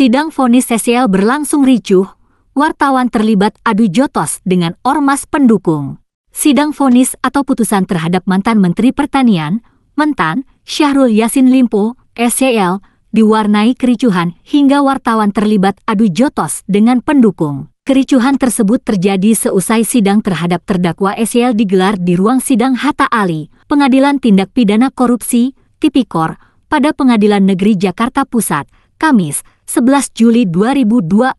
Sidang vonis Sesial berlangsung ricuh, wartawan terlibat adu jotos dengan ormas pendukung. Sidang vonis atau putusan terhadap mantan Menteri Pertanian, Mentan, Syahrul Yasin Limpo, SCL, diwarnai kericuhan hingga wartawan terlibat adu jotos dengan pendukung. Kericuhan tersebut terjadi seusai sidang terhadap terdakwa SCL digelar di ruang sidang Hatta Ali, Pengadilan Tindak Pidana Korupsi, Tipikor, pada Pengadilan Negeri Jakarta Pusat, Kamis, 11 Juli 2024.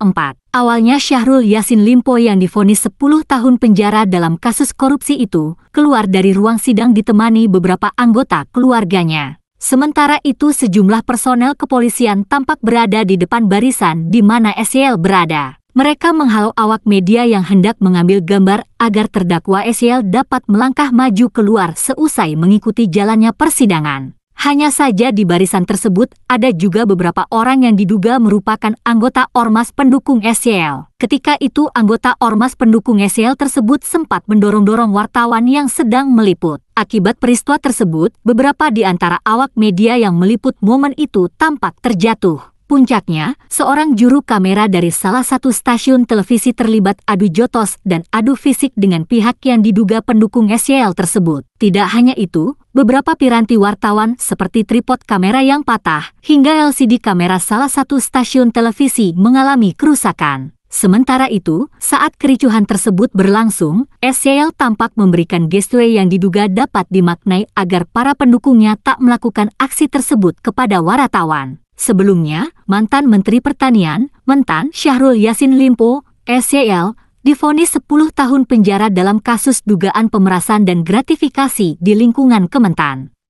Awalnya Syahrul Yasin Limpo yang difonis 10 tahun penjara dalam kasus korupsi itu, keluar dari ruang sidang ditemani beberapa anggota keluarganya. Sementara itu sejumlah personel kepolisian tampak berada di depan barisan di mana SEL berada. Mereka menghalau awak media yang hendak mengambil gambar agar terdakwa SEL dapat melangkah maju keluar seusai mengikuti jalannya persidangan. Hanya saja di barisan tersebut ada juga beberapa orang yang diduga merupakan anggota ormas pendukung SCL. Ketika itu anggota ormas pendukung SCL tersebut sempat mendorong-dorong wartawan yang sedang meliput. Akibat peristiwa tersebut, beberapa di antara awak media yang meliput momen itu tampak terjatuh. Puncaknya, seorang juru kamera dari salah satu stasiun televisi terlibat adu jotos dan adu fisik dengan pihak yang diduga pendukung SYL tersebut. Tidak hanya itu, beberapa piranti wartawan seperti tripod kamera yang patah hingga LCD kamera salah satu stasiun televisi mengalami kerusakan. Sementara itu, saat kericuhan tersebut berlangsung, SCL tampak memberikan gesture yang diduga dapat dimaknai agar para pendukungnya tak melakukan aksi tersebut kepada wartawan. Sebelumnya, mantan Menteri Pertanian, Mentan Syahrul Yasin Limpo, SCL, difonis 10 tahun penjara dalam kasus dugaan pemerasan dan gratifikasi di lingkungan Kementan.